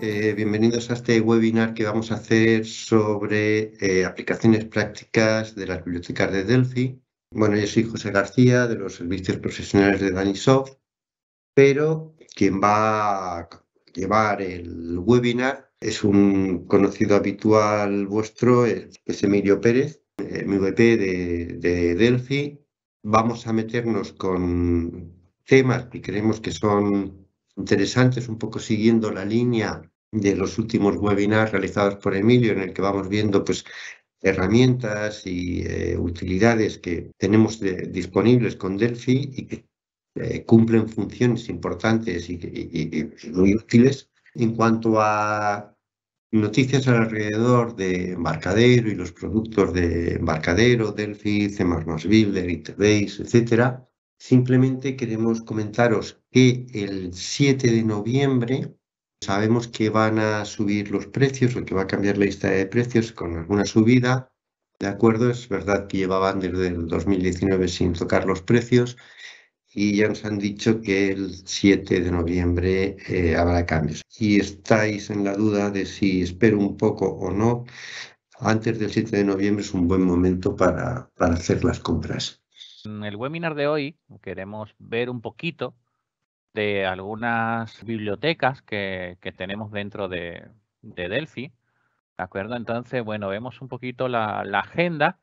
Eh, bienvenidos a este webinar que vamos a hacer sobre eh, aplicaciones prácticas de las bibliotecas de Delphi. Bueno, yo soy José García, de los servicios profesionales de Danisoft, pero quien va a llevar el webinar es un conocido habitual vuestro, es Emilio Pérez, eh, mi VP de Delphi. Vamos a meternos con temas que creemos que son interesantes, un poco siguiendo la línea de los últimos webinars realizados por Emilio, en el que vamos viendo pues, herramientas y eh, utilidades que tenemos disponibles con Delphi y que eh, cumplen funciones importantes y, y, muy útiles. En cuanto a noticias alrededor de Embarcadero y los productos de Embarcadero, Delphi, C++ Builder, Interbase, etcétera, Simplemente queremos comentaros que el 7 de noviembre sabemos que van a subir los precios o que va a cambiar la lista de precios con alguna subida. De acuerdo, es verdad que llevaban desde el 2019 sin tocar los precios y ya nos han dicho que el 7 de noviembre eh, habrá cambios. Y estáis en la duda de si espero un poco o no, antes del 7 de noviembre es un buen momento para hacer las compras. En el webinar de hoy queremos ver un poquito de algunas bibliotecas que, tenemos dentro de, Delphi. ¿De acuerdo? Entonces, bueno, vemos un poquito la, la, agenda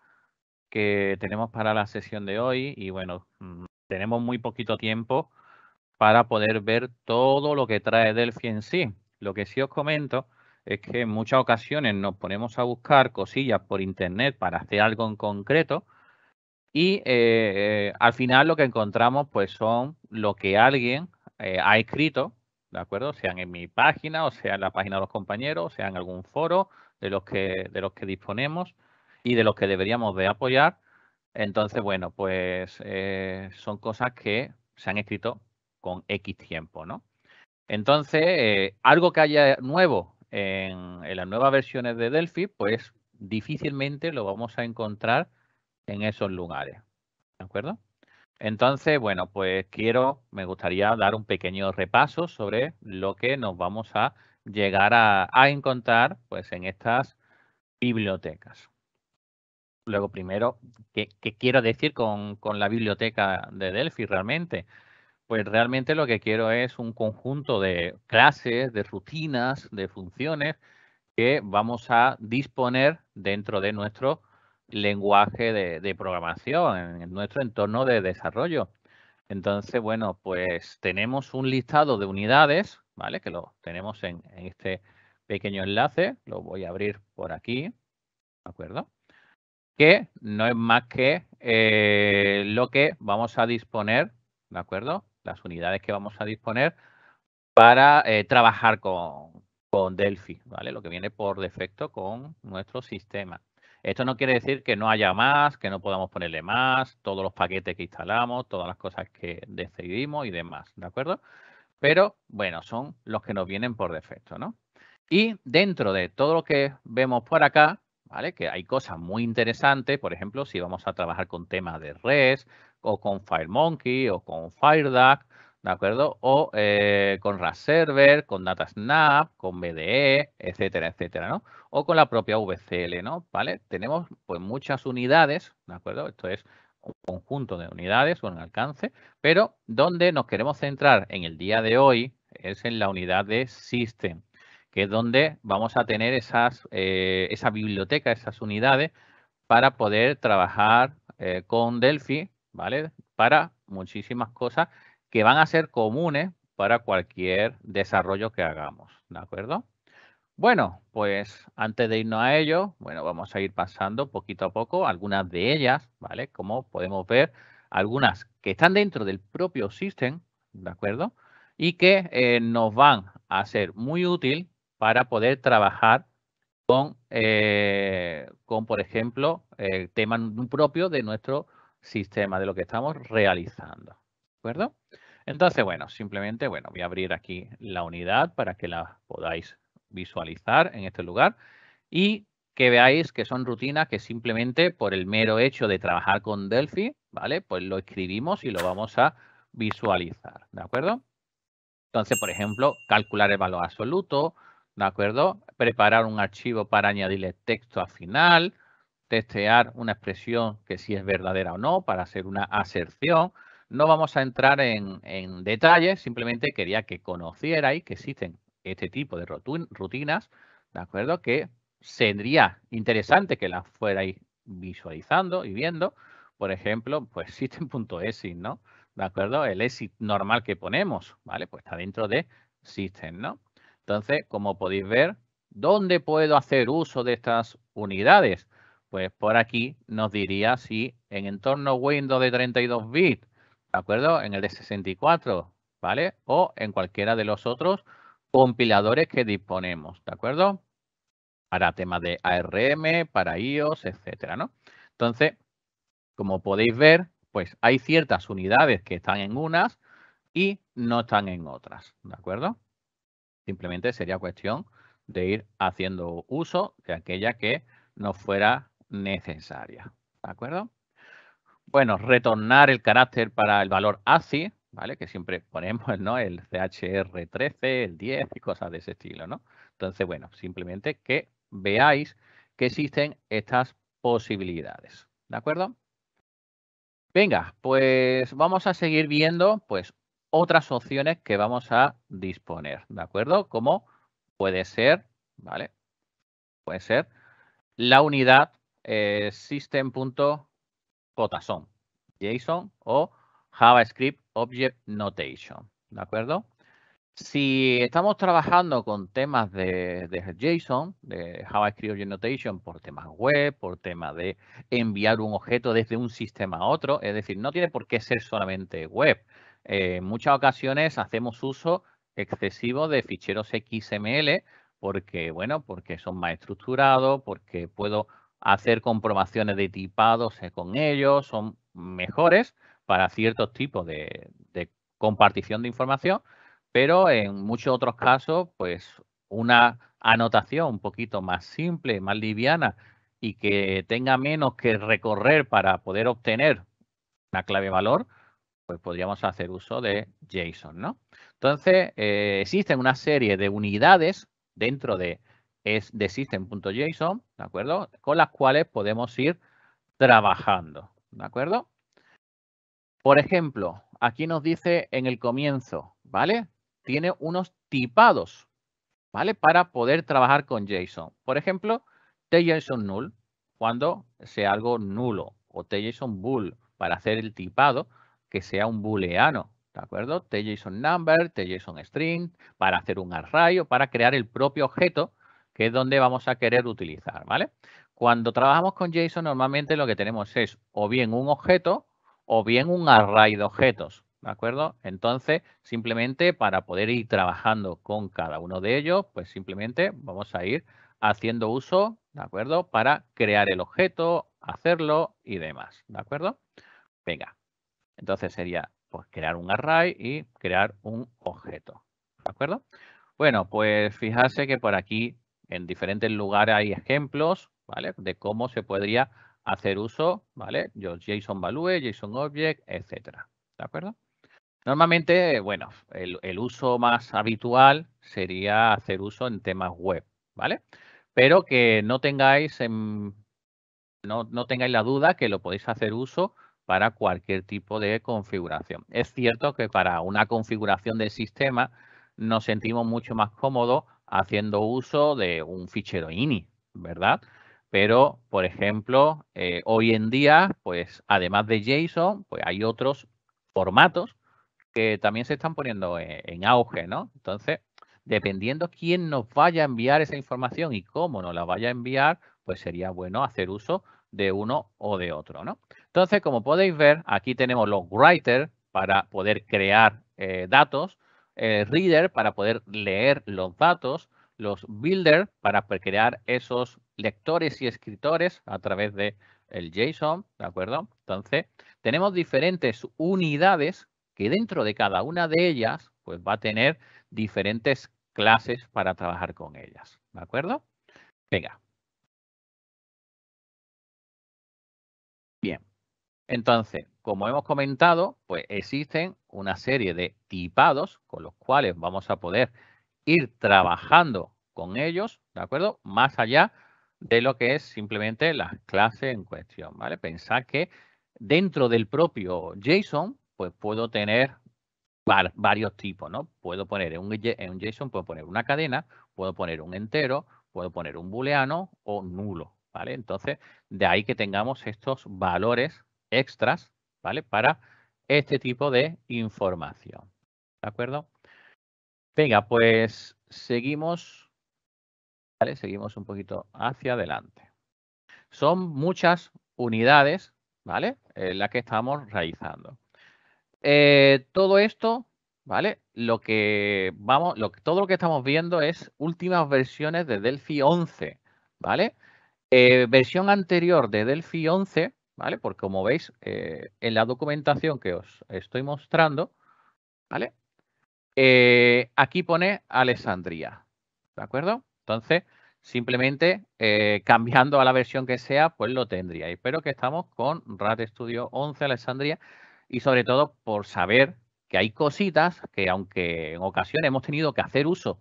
que tenemos para la sesión de hoy y bueno, mm, tenemos muy poquito tiempo para poder ver todo lo que trae Delphi en sí. Lo que sí os comento es que en muchas ocasiones nos ponemos a buscar cosillas por internet para hacer algo en concreto, y eh, eh, al final lo que encontramos pues son lo que alguien eh, ha escrito, ¿de acuerdo? Sean en mi página, o sea en la página de los compañeros, o sea en algún foro de los que, de los que disponemos y de los que deberíamos de apoyar. Entonces, bueno, pues son cosas que se han escrito con X tiempo, ¿no? Entonces, algo que haya nuevo en, en las nuevas versiones de Delphi, pues difícilmente lo vamos a encontrar en esos lugares. ¿De acuerdo? Entonces, bueno, pues quiero, me gustaría dar un pequeño repaso sobre lo que nos vamos a llegar a, encontrar pues, en estas bibliotecas. Luego, primero, ¿qué, quiero decir con, con, la biblioteca de Delphi realmente? Pues realmente lo que quiero es un conjunto de clases, de rutinas, de funciones que vamos a disponer dentro de nuestro lenguaje de, programación, en nuestro entorno de desarrollo. Entonces, bueno, pues tenemos un listado de unidades, ¿vale? Que lo tenemos en, este pequeño enlace, lo voy a abrir por aquí, ¿de acuerdo? Que no es más que eh, lo que vamos a disponer, ¿de acuerdo? Las unidades que vamos a disponer para eh, trabajar con, con Delphi, ¿vale? Lo que viene por defecto con nuestro sistema. Esto no quiere decir que no haya más, que no podamos ponerle más, todos los paquetes que instalamos, todas las cosas que decidimos y demás, ¿de acuerdo? Pero, bueno, son los que nos vienen por defecto, ¿no? Y dentro de todo lo que vemos por acá, ¿vale? Que hay cosas muy interesantes, por ejemplo, si vamos a trabajar con temas de REST o con FireMonkey o con FireDuck ¿de acuerdo? O eh, con RAS Server, con DataSnap, con BDE, etcétera, etcétera, ¿no? O con la propia VCL, ¿no? ¿Vale? Tenemos pues muchas unidades, ¿de acuerdo? Esto es un conjunto de unidades, o un alcance, pero donde nos queremos centrar en el día de hoy es en la unidad de System, que es donde vamos a tener esas, eh, esa biblioteca, esas unidades para poder trabajar eh, con Delphi, ¿vale? Para muchísimas cosas que van a ser comunes para cualquier desarrollo que hagamos, ¿de acuerdo? Bueno, pues antes de irnos a ello, bueno, vamos a ir pasando poquito a poco algunas de ellas, ¿vale? Como podemos ver, algunas que están dentro del propio system, ¿de acuerdo? Y que eh, nos van a ser muy útil para poder trabajar con, eh, con por ejemplo, el tema propio de nuestro sistema, de lo que estamos realizando, ¿de acuerdo? Entonces, bueno, simplemente, bueno, voy a abrir aquí la unidad para que la podáis visualizar en este lugar y que veáis que son rutinas que simplemente por el mero hecho de trabajar con Delphi, ¿vale? Pues lo escribimos y lo vamos a visualizar, ¿de acuerdo? Entonces, por ejemplo, calcular el valor absoluto, ¿de acuerdo? Preparar un archivo para añadirle texto al final, testear una expresión que si es verdadera o no para hacer una aserción, no vamos a entrar en, detalles, simplemente quería que conocierais que existen este tipo de rutinas, ¿de acuerdo? Que sería interesante que las fuerais visualizando y viendo. Por ejemplo, pues system.exit, ¿no? ¿De acuerdo? El exit normal que ponemos, ¿vale? Pues está dentro de system, ¿no? Entonces, como podéis ver, ¿dónde puedo hacer uso de estas unidades? Pues por aquí nos diría si en entorno Windows de 32 bits ¿de acuerdo? En el de 64, ¿vale? O en cualquiera de los otros compiladores que disponemos, ¿de acuerdo? Para temas de ARM, para iOS, etcétera, ¿no? Entonces, como podéis ver, pues hay ciertas unidades que están en unas y no están en otras, ¿de acuerdo? Simplemente sería cuestión de ir haciendo uso de aquella que no fuera necesaria, ¿de acuerdo? Bueno, retornar el carácter para el valor ACI, ¿vale? Que siempre ponemos, ¿no? El CHR13, el 10 y cosas de ese estilo, ¿no? Entonces, bueno, simplemente que veáis que existen estas posibilidades, ¿de acuerdo? Venga, pues vamos a seguir viendo, pues, otras opciones que vamos a disponer, ¿de acuerdo? Como puede ser, ¿vale? Puede ser la unidad eh, system.com JSON, JSON o JavaScript Object Notation. ¿De acuerdo? Si estamos trabajando con temas de, JSON, de JavaScript Object Notation, por temas web, por temas de enviar un objeto desde un sistema a otro, es decir, no tiene por qué ser solamente web. Eh, en muchas ocasiones hacemos uso excesivo de ficheros XML porque, bueno, porque son más estructurados, porque puedo hacer comprobaciones de tipados eh, con ellos, son mejores para ciertos tipos de, compartición de información, pero en muchos otros casos, pues una anotación un poquito más simple, más liviana y que tenga menos que recorrer para poder obtener una clave valor, pues podríamos hacer uso de JSON, ¿no? Entonces, eh, existen una serie de unidades dentro de es de system.json, ¿de acuerdo? Con las cuales podemos ir trabajando, ¿de acuerdo? Por ejemplo, aquí nos dice en el comienzo, ¿vale? Tiene unos tipados, ¿vale? Para poder trabajar con JSON. Por ejemplo, tjson null, cuando sea algo nulo, o tjson bool, para hacer el tipado, que sea un booleano, ¿de acuerdo? TJSON number, TJSON string, para hacer un array o para crear el propio objeto que es donde vamos a querer utilizar, ¿vale? Cuando trabajamos con JSON normalmente lo que tenemos es o bien un objeto o bien un array de objetos, ¿de acuerdo? Entonces, simplemente para poder ir trabajando con cada uno de ellos, pues simplemente vamos a ir haciendo uso, ¿de acuerdo? Para crear el objeto, hacerlo y demás, ¿de acuerdo? Venga, entonces sería pues, crear un array y crear un objeto, ¿de acuerdo? Bueno, pues fijarse que por aquí en diferentes lugares hay ejemplos, ¿vale? De cómo se podría hacer uso, ¿vale? JSON Value, JSON Object, etcétera, ¿de acuerdo? Normalmente, bueno, el, uso más habitual sería hacer uso en temas web, ¿vale? Pero que no tengáis, en, no tengáis la duda que lo podéis hacer uso para cualquier tipo de configuración. Es cierto que para una configuración del sistema nos sentimos mucho más cómodos haciendo uso de un fichero INI, ¿verdad? Pero, por ejemplo, eh, hoy en día, pues además de JSON, pues hay otros formatos que también se están poniendo e, en, auge, ¿no? Entonces, dependiendo quién nos vaya a enviar esa información y cómo nos la vaya a enviar, pues sería bueno hacer uso de uno o de otro, ¿no? Entonces, como podéis ver, aquí tenemos los writers para poder crear eh, datos eh, reader para poder leer los datos, los builder para crear esos lectores y escritores a través de el JSON, ¿de acuerdo? Entonces, tenemos diferentes unidades que dentro de cada una de ellas, pues va a tener diferentes clases para trabajar con ellas, ¿de acuerdo? Venga, Entonces, como hemos comentado, pues existen una serie de tipados con los cuales vamos a poder ir trabajando con ellos, ¿de acuerdo? Más allá de lo que es simplemente la clase en cuestión, ¿vale? Pensad que dentro del propio JSON, pues puedo tener varios tipos, ¿no? Puedo poner un, en un JSON, puedo poner una cadena, puedo poner un entero, puedo poner un booleano o nulo, ¿vale? Entonces, de ahí que tengamos estos valores extras, ¿vale? Para este tipo de información. ¿De acuerdo? Venga, pues seguimos, ¿vale? Seguimos un poquito hacia adelante. Son muchas unidades, ¿vale? En las que estamos realizando. Eh, todo esto, ¿vale? Lo que vamos, lo, todo lo que estamos viendo es últimas versiones de Delphi 11, ¿vale? Eh, versión anterior de Delphi 11 porque como veis, eh, en la documentación que os estoy mostrando, ¿vale? Eh, aquí pone Alessandria, ¿de acuerdo? Entonces, simplemente eh, cambiando a la versión que sea, pues lo tendría. Espero que estamos con RAT Studio 11 Alessandria y sobre todo por saber que hay cositas que aunque en ocasiones hemos tenido que hacer uso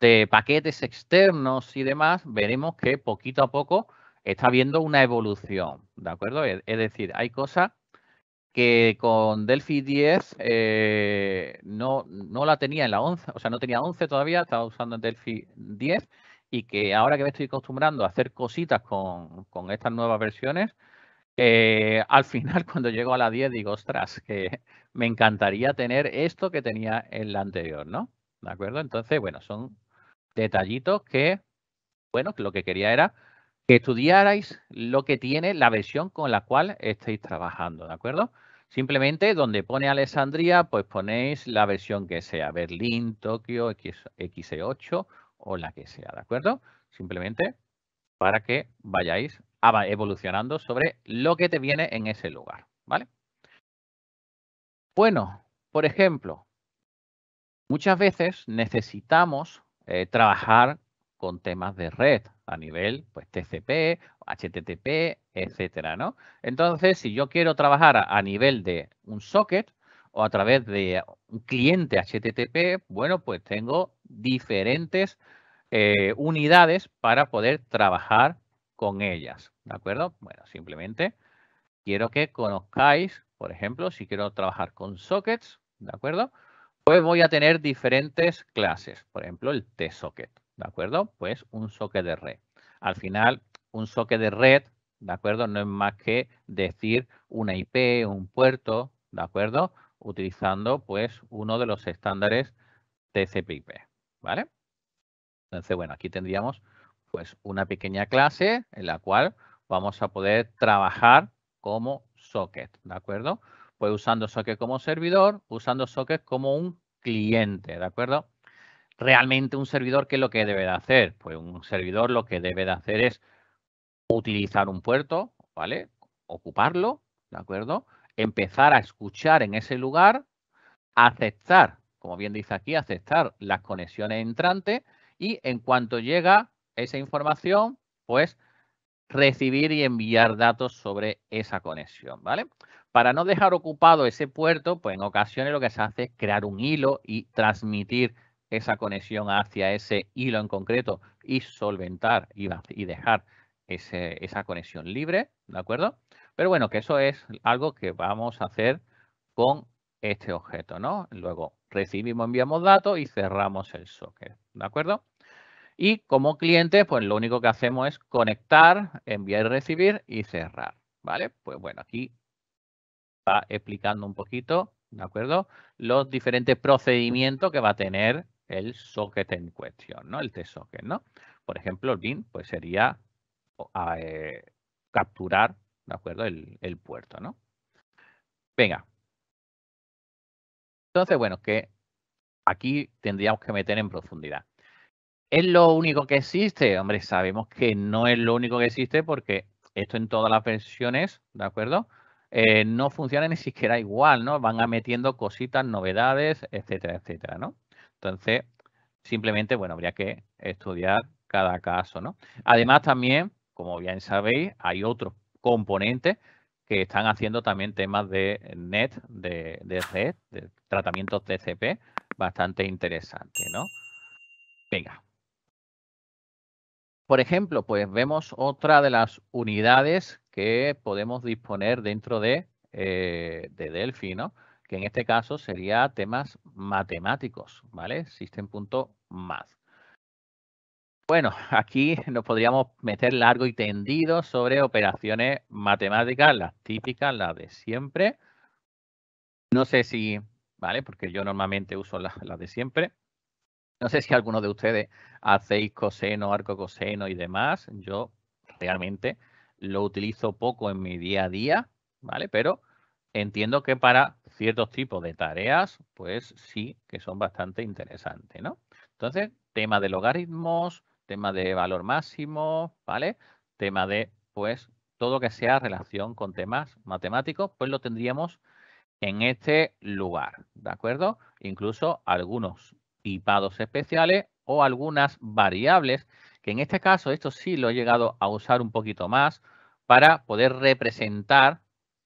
de paquetes externos y demás, veremos que poquito a poco está viendo una evolución, ¿de acuerdo? E, es, decir, hay cosas que con Delphi 10 eh, no, no la tenía en la 11, o sea, no tenía 11 todavía, estaba usando en Delphi 10 y que ahora que me estoy acostumbrando a hacer cositas con, estas nuevas versiones, eh, al final cuando llego a la 10 digo, ostras, que me encantaría tener esto que tenía en la anterior, ¿no? ¿De acuerdo? Entonces, bueno, son detallitos que, bueno, lo que quería era que estudiarais lo que tiene la versión con la cual estáis trabajando, ¿de acuerdo? Simplemente donde pone Alessandría, pues ponéis la versión que sea, Berlín, Tokio, X, 8 e o la que sea, ¿de acuerdo? Simplemente para que vayáis evolucionando sobre lo que te viene en ese lugar, ¿vale? Bueno, por ejemplo, muchas veces necesitamos eh, trabajar con temas de red a nivel pues, TCP, HTTP, etcétera, ¿no? Entonces, si yo quiero trabajar a, nivel de un socket o a través de un cliente HTTP, bueno, pues tengo diferentes eh, unidades para poder trabajar con ellas, ¿de acuerdo? Bueno, simplemente quiero que conozcáis, por ejemplo, si quiero trabajar con sockets, ¿de acuerdo? Pues voy a tener diferentes clases, por ejemplo, el T-socket. ¿de acuerdo? Pues un socket de red. Al final, un socket de red, ¿de acuerdo? No es más que decir una IP, un puerto, ¿de acuerdo? Utilizando, pues, uno de los estándares TCP/IP, ¿vale? Entonces, bueno, aquí tendríamos, pues, una pequeña clase en la cual vamos a poder trabajar como socket, ¿de acuerdo? Pues usando socket como servidor, usando socket como un cliente, ¿de acuerdo? realmente un servidor, ¿qué es lo que debe de hacer? Pues un servidor lo que debe de hacer es utilizar un puerto, ¿vale? Ocuparlo, ¿de acuerdo? Empezar a escuchar en ese lugar, aceptar, como bien dice aquí, aceptar las conexiones entrantes y en cuanto llega esa información, pues recibir y enviar datos sobre esa conexión, ¿vale? Para no dejar ocupado ese puerto, pues en ocasiones lo que se hace es crear un hilo y transmitir esa conexión hacia ese hilo en concreto y solventar y, dejar esa conexión libre, ¿de acuerdo? Pero bueno, que eso es algo que vamos a hacer con este objeto, ¿no? Luego recibimos, enviamos datos y cerramos el socket, ¿de acuerdo? Y como cliente, pues lo único que hacemos es conectar, enviar y recibir y cerrar, ¿vale? Pues bueno, aquí va explicando un poquito, ¿de acuerdo? Los diferentes procedimientos que va a tener el socket en cuestión, ¿no? El T-socket, ¿no? Por ejemplo, bin pues sería ah, eh, capturar, ¿de acuerdo? El, puerto, ¿no? Venga. Entonces, bueno, que aquí tendríamos que meter en profundidad. ¿Es lo único que existe? Hombre, sabemos que no es lo único que existe porque esto en todas las versiones, ¿de acuerdo? Eh, no funciona ni siquiera igual, ¿no? Van a metiendo cositas, novedades, etcétera, etcétera, ¿no? Entonces, simplemente, bueno, habría que estudiar cada caso, ¿no? Además, también, como bien sabéis, hay otros componentes que están haciendo también temas de NET, de, de red, de tratamientos TCP, bastante interesante, ¿no? Venga. Por ejemplo, pues vemos otra de las unidades que podemos disponer dentro de, eh, de Delphi, que en este caso sería temas matemáticos, ¿vale? System.math. Bueno, aquí nos podríamos meter largo y tendido sobre operaciones matemáticas, las típicas, las de siempre. No sé si, ¿vale? Porque yo normalmente uso las, de siempre. No sé si alguno de ustedes hacéis coseno, arco coseno y demás. Yo realmente lo utilizo poco en mi día a día, ¿vale? Pero entiendo que para ciertos tipos de tareas, pues sí que son bastante interesantes, ¿no? Entonces, tema de logaritmos, tema de valor máximo, ¿vale? Tema de, pues, todo que sea relación con temas matemáticos, pues lo tendríamos en este lugar, ¿de acuerdo? Incluso algunos tipados especiales o algunas variables, que en este caso esto sí lo he llegado a usar un poquito más para poder representar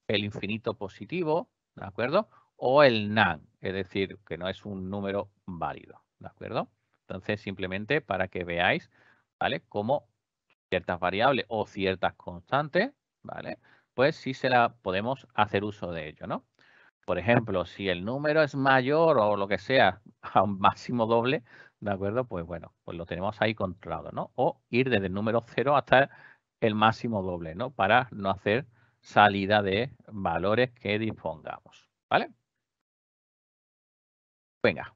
el infinito positivo, ¿de acuerdo? O el NaN, es decir, que no es un número válido, ¿de acuerdo? Entonces, simplemente para que veáis, ¿vale? Cómo ciertas variables o ciertas constantes, ¿vale? Pues sí se la podemos hacer uso de ello, ¿no? Por ejemplo, si el número es mayor o lo que sea a un máximo doble, ¿de acuerdo? Pues bueno, pues lo tenemos ahí controlado, ¿no? O ir desde el número cero hasta el máximo doble, ¿no? Para no hacer salida de valores que dispongamos. ¿Vale? Venga.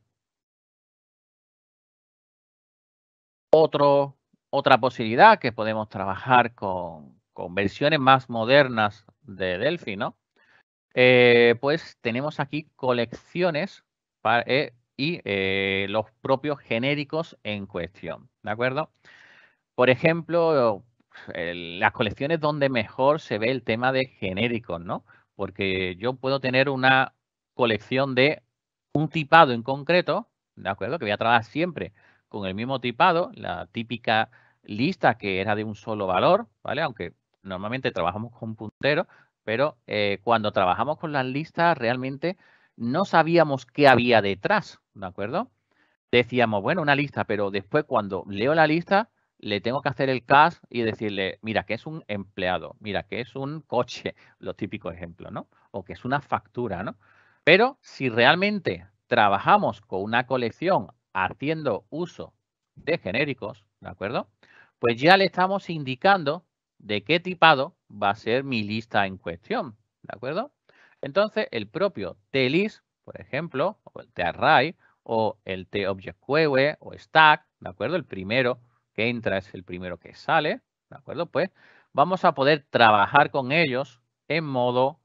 Otro, otra posibilidad que podemos trabajar con, versiones más modernas de Delphi, ¿no? Eh, pues tenemos aquí colecciones eh, y eh, los propios genéricos en cuestión, ¿de acuerdo? Por ejemplo, las colecciones donde mejor se ve el tema de genéricos, ¿no? Porque yo puedo tener una colección de un tipado en concreto, ¿de acuerdo? Que voy a trabajar siempre con el mismo tipado, la típica lista que era de un solo valor, ¿vale? Aunque normalmente trabajamos con puntero, pero eh, cuando trabajamos con las listas realmente no sabíamos qué había detrás, ¿de acuerdo? Decíamos, bueno, una lista, pero después cuando leo la lista le tengo que hacer el CAS y decirle, mira, que es un empleado, mira, que es un coche, los típicos ejemplos, ¿no? O que es una factura, ¿no? Pero si realmente trabajamos con una colección haciendo uso de genéricos, ¿de acuerdo? Pues ya le estamos indicando de qué tipado va a ser mi lista en cuestión, ¿de acuerdo? Entonces, el propio TList, por ejemplo, o el T-Array o el web o Stack, ¿de acuerdo? El primero, que entra es el primero que sale, ¿de acuerdo? Pues vamos a poder trabajar con ellos en modo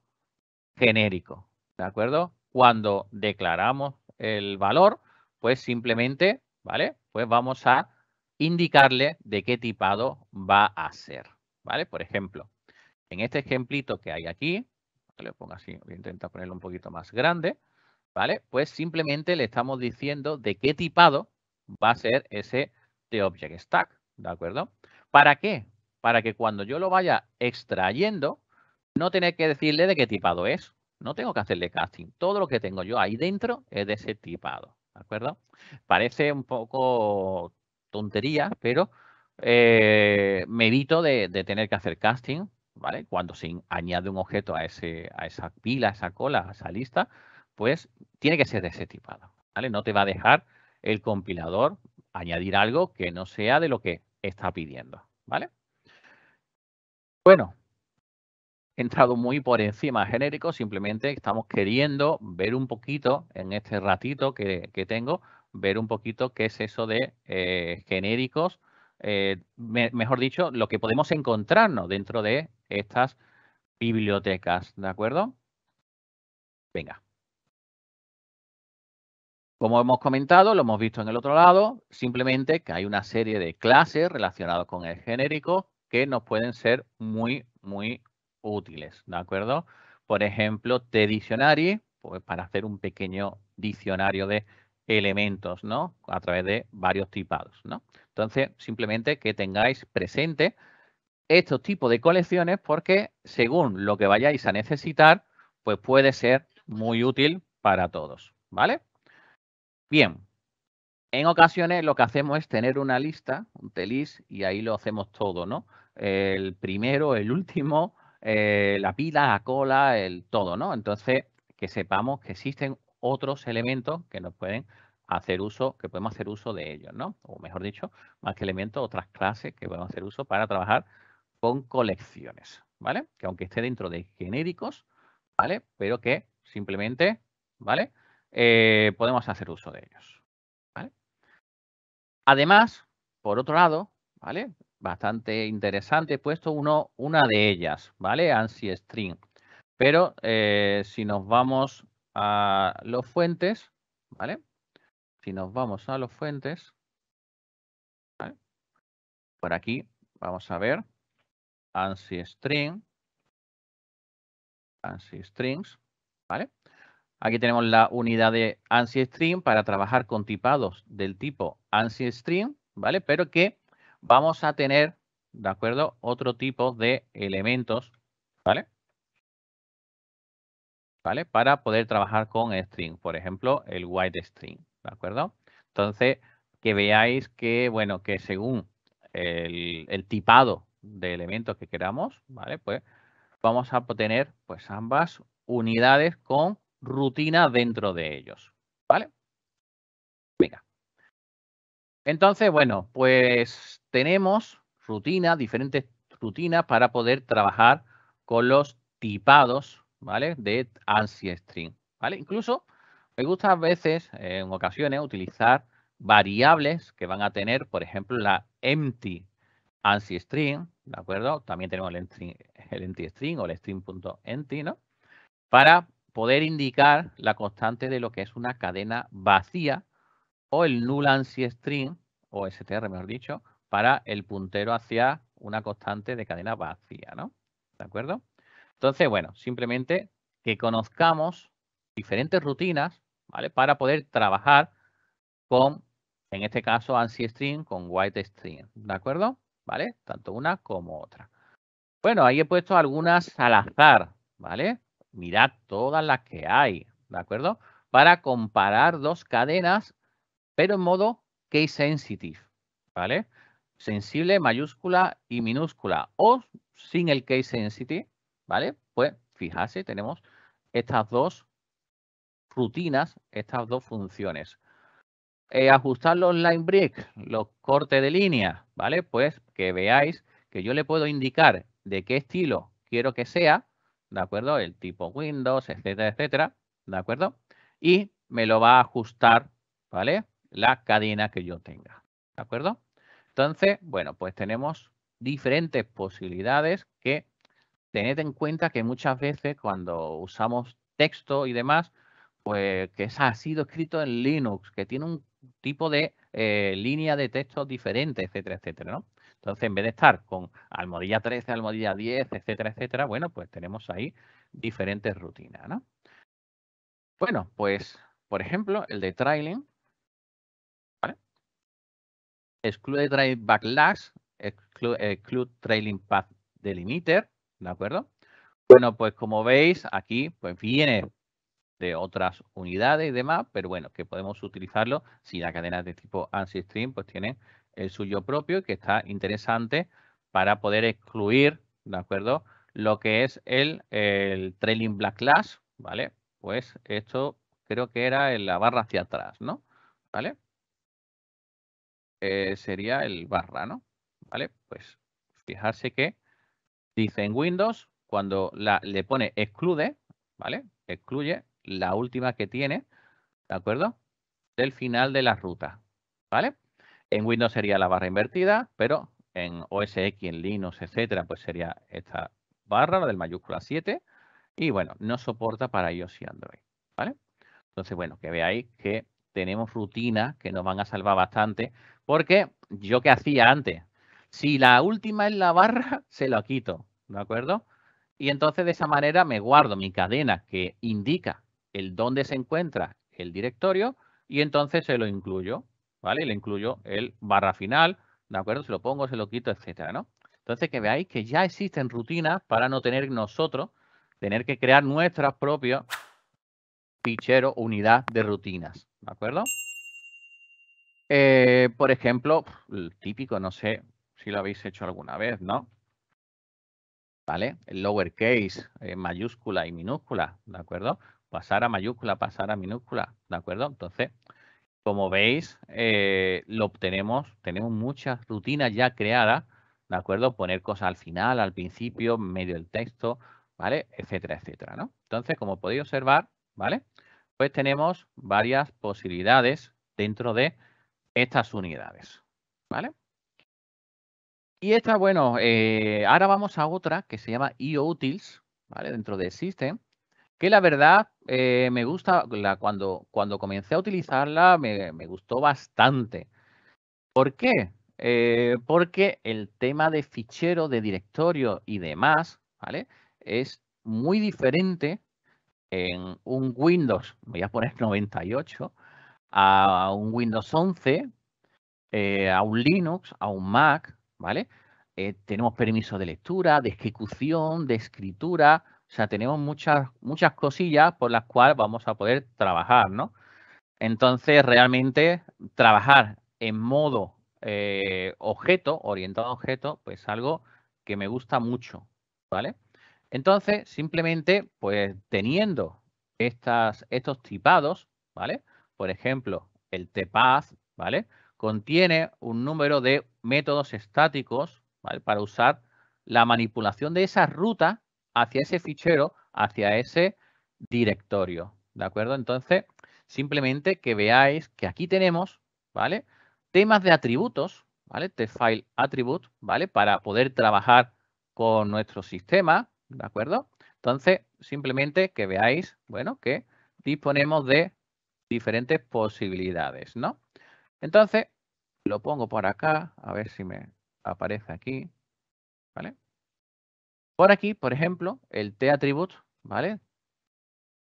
genérico, ¿de acuerdo? Cuando declaramos el valor, pues simplemente, ¿vale? Pues vamos a indicarle de qué tipado va a ser, ¿vale? Por ejemplo, en este ejemplito que hay aquí, le pongo así, voy a intentar ponerlo un poquito más grande, ¿vale? Pues simplemente le estamos diciendo de qué tipado va a ser ese de Object Stack, ¿de acuerdo? ¿Para qué? Para que cuando yo lo vaya extrayendo, no tener que decirle de qué tipado es. No tengo que hacerle casting. Todo lo que tengo yo ahí dentro es de ese tipado, ¿de acuerdo? Parece un poco tontería, pero eh, me evito de, tener que hacer casting, ¿vale? Cuando se añade un objeto a, ese, a esa pila, a esa cola, a esa lista, pues tiene que ser de ese tipado, ¿vale? No te va a dejar el compilador añadir algo que no sea de lo que está pidiendo, ¿vale? Bueno, he entrado muy por encima genéricos, simplemente estamos queriendo ver un poquito en este ratito que, tengo, ver un poquito qué es eso de eh, genéricos, eh, mejor dicho, lo que podemos encontrarnos dentro de estas bibliotecas, ¿de acuerdo? Venga. Como hemos comentado, lo hemos visto en el otro lado, simplemente que hay una serie de clases relacionadas con el genérico que nos pueden ser muy, muy útiles, ¿de acuerdo? Por ejemplo, T-Dictionary, pues para hacer un pequeño diccionario de elementos, ¿no? A través de varios tipados, ¿no? Entonces, simplemente que tengáis presente estos tipos de colecciones porque según lo que vayáis a necesitar, pues puede ser muy útil para todos, ¿vale? Bien, en ocasiones lo que hacemos es tener una lista, un telis, y ahí lo hacemos todo, ¿no? El primero, el último, eh, la pila, la cola, el todo, ¿no? Entonces, que sepamos que existen otros elementos que nos pueden hacer uso, que podemos hacer uso de ellos, ¿no? O mejor dicho, más que elementos, otras clases que podemos hacer uso para trabajar con colecciones, ¿vale? Que aunque esté dentro de genéricos, ¿vale? Pero que simplemente, ¿vale? Eh, podemos hacer uso de ellos. Además, por otro lado, ¿vale? Bastante interesante, he puesto uno, una de ellas, ¿vale? ANSI string. Pero eh, si nos vamos a los fuentes, ¿vale? Si nos vamos a los fuentes, Por aquí vamos a ver ANSI string, ANSI strings, ¿vale? Aquí tenemos la unidad de ANSI string para trabajar con tipados del tipo ANSI string, ¿vale? Pero que vamos a tener, ¿de acuerdo? Otro tipo de elementos, ¿vale? ¿Vale? Para poder trabajar con string, por ejemplo, el white string, ¿de acuerdo? Entonces, que veáis que, bueno, que según el, tipado de elementos que queramos, ¿vale? Pues vamos a tener pues, ambas unidades con rutina dentro de ellos. ¿Vale? Venga. Entonces, bueno, pues tenemos rutina, diferentes rutinas para poder trabajar con los tipados, ¿vale? De ANSI string, ¿vale? Incluso me gusta a veces, eh, en ocasiones, utilizar variables que van a tener, por ejemplo, la empty ANSI string, ¿de acuerdo? También tenemos el, empty string o el string.empty, ¿no? Para poder indicar la constante de lo que es una cadena vacía o el null ANSI string, o STR mejor dicho, para el puntero hacia una constante de cadena vacía, ¿no? ¿De acuerdo? Entonces, bueno, simplemente que conozcamos diferentes rutinas, ¿vale? Para poder trabajar con, en este caso, ANSI string con white string, ¿de acuerdo? ¿Vale? Tanto una como otra. Bueno, ahí he puesto algunas al azar, ¿vale? mirad todas las que hay, ¿de acuerdo? Para comparar dos cadenas, pero en modo case sensitive, ¿vale? Sensible, mayúscula y minúscula, o sin el case sensitive, ¿vale? Pues fijarse, tenemos estas dos rutinas, estas dos funciones. Eh, ajustar los line break, los cortes de línea, ¿vale? Pues que veáis que yo le puedo indicar de qué estilo quiero que sea, ¿de acuerdo? El tipo Windows, etcétera, etcétera, ¿de acuerdo? Y me lo va a ajustar, ¿vale? La cadena que yo tenga, ¿de acuerdo? Entonces, bueno, pues tenemos diferentes posibilidades que tened en cuenta que muchas veces cuando usamos texto y demás, pues que ha sido escrito en Linux, que tiene un tipo de eh, línea de texto diferente, etcétera, etcétera, ¿no? Entonces, en vez de estar con almohadilla 13, almohadilla 10, etcétera, etcétera, bueno, pues tenemos ahí diferentes rutinas, ¿no? Bueno, pues, por ejemplo, el de trailing, ¿vale? Exclude trailing backlash, exclude, eh, trailing path delimiter, ¿de acuerdo? Bueno, pues como veis, aquí pues viene de otras unidades y demás, pero bueno, que podemos utilizarlo si la cadena es de tipo ANSI Stream pues tiene el suyo propio, y que está interesante para poder excluir, ¿de acuerdo? Lo que es el, trailing black class, ¿vale? Pues esto creo que era la barra hacia atrás, ¿no? ¿Vale? Eh, sería el barra, ¿no? ¿Vale? Pues fijarse que dice en Windows, cuando la, le pone exclude, ¿vale? Excluye la última que tiene, ¿de acuerdo? Del final de la ruta, ¿vale? En Windows sería la barra invertida, pero en OS X, en Linux, etcétera, pues sería esta barra, la del mayúscula 7. Y bueno, no soporta para iOS y Android. ¿Vale? Entonces, bueno, que veáis que tenemos rutinas que nos van a salvar bastante. Porque yo que hacía antes, si la última es la barra, se la quito. ¿De acuerdo? Y entonces de esa manera me guardo mi cadena que indica el dónde se encuentra el directorio y entonces se lo incluyo. ¿vale? le incluyo el barra final, ¿de acuerdo? Se lo pongo, se lo quito, etcétera, ¿no? Entonces, que veáis que ya existen rutinas para no tener nosotros, tener que crear nuestras propias fichero, unidad de rutinas, ¿de acuerdo? Eh, por ejemplo, el típico, no sé si lo habéis hecho alguna vez, ¿no? ¿Vale? El lowercase, eh, mayúscula y minúscula, ¿de acuerdo? Pasar a mayúscula, pasar a minúscula, ¿de acuerdo? Entonces, como veis, eh, lo obtenemos, tenemos muchas rutinas ya creadas, ¿de acuerdo? Poner cosas al final, al principio, medio del texto, ¿vale? Etcétera, etcétera, ¿no? Entonces, como podéis observar, ¿vale? Pues tenemos varias posibilidades dentro de estas unidades, ¿vale? Y esta, bueno, eh, ahora vamos a otra que se llama IOUtils, ¿vale? Dentro de System, que la verdad eh, me gusta, cuando, cuando comencé a utilizarla, me, gustó bastante. ¿Por qué? Eh, porque el tema de fichero, de directorio y demás, ¿vale? Es muy diferente en un Windows, voy a poner 98, a un Windows 11, eh, a un Linux, a un Mac, ¿vale? tenemos permisos de lectura, de ejecución, de escritura, o sea, tenemos muchas, muchas cosillas por las cuales vamos a poder trabajar, ¿no? Entonces, realmente, trabajar en modo eh, objeto, orientado a objeto, pues algo que me gusta mucho, ¿vale? Entonces, simplemente, pues teniendo estas, estos tipados, ¿vale? Por ejemplo, el tpath, ¿vale? Contiene un número de métodos estáticos, ¿vale? Para usar la manipulación de esa ruta hacia ese fichero, hacia ese directorio. ¿De acuerdo? Entonces, simplemente que veáis que aquí tenemos, ¿vale? Temas de atributos, ¿vale? Este file attribute, ¿vale? Para poder trabajar con nuestro sistema, ¿de acuerdo? Entonces, simplemente que veáis, bueno, que disponemos de diferentes posibilidades, ¿no? Entonces, lo pongo por acá, a ver si me aparece aquí, ¿vale? Por aquí, por ejemplo, el T-attribute, ¿vale?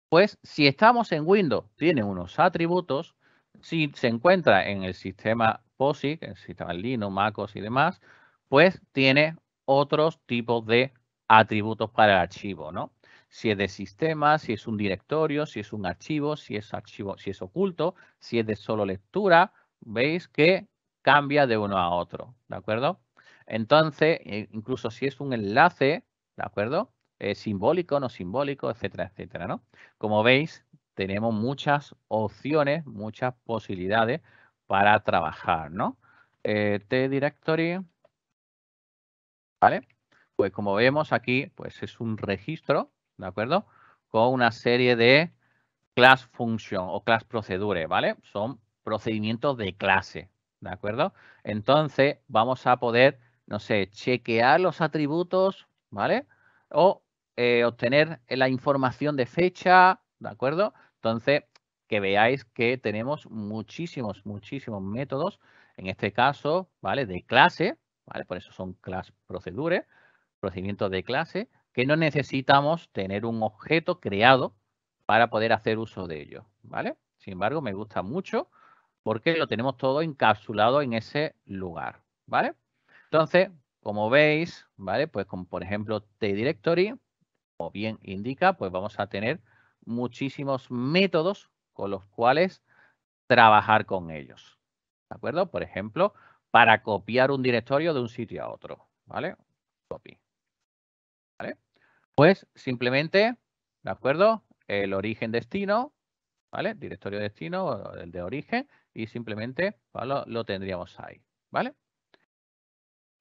Pues si estamos en Windows, tiene unos atributos. Si se encuentra en el sistema POSIX, el sistema Linux, MacOS y demás, pues tiene otros tipos de atributos para el archivo, ¿no? Si es de sistema, si es un directorio, si es un archivo, si es archivo, si es oculto, si es de solo lectura, veis que cambia de uno a otro, ¿de acuerdo? Entonces, e, incluso si es un enlace, ¿de acuerdo? es simbólico, no simbólico, etcétera, etcétera, ¿no? Como veis, tenemos muchas opciones, muchas posibilidades para trabajar, ¿no? Eh, T-Directory, ¿vale? Pues como vemos aquí, pues es un registro, ¿de acuerdo? Con una serie de class function o class procedure, ¿vale? Son procedimientos de clase, ¿de acuerdo? Entonces, vamos a poder, no sé, chequear los atributos ¿vale? O eh, obtener la información de fecha, ¿de acuerdo? Entonces, que veáis que tenemos muchísimos, muchísimos métodos, en este caso, ¿vale? De clase, ¿vale? Por eso son class procedures, procedimientos de clase, que no necesitamos tener un objeto creado para poder hacer uso de ello, ¿vale? Sin embargo, me gusta mucho porque lo tenemos todo encapsulado en ese lugar, ¿vale? Entonces, como veis, ¿vale? Pues con por ejemplo T-Directory, o bien indica, pues vamos a tener muchísimos métodos con los cuales trabajar con ellos. ¿De acuerdo? Por ejemplo, para copiar un directorio de un sitio a otro, ¿vale? Copy. ¿Vale? Pues simplemente, ¿de acuerdo? El origen-destino, ¿vale? Directorio destino, el de origen, y simplemente lo tendríamos ahí, ¿vale?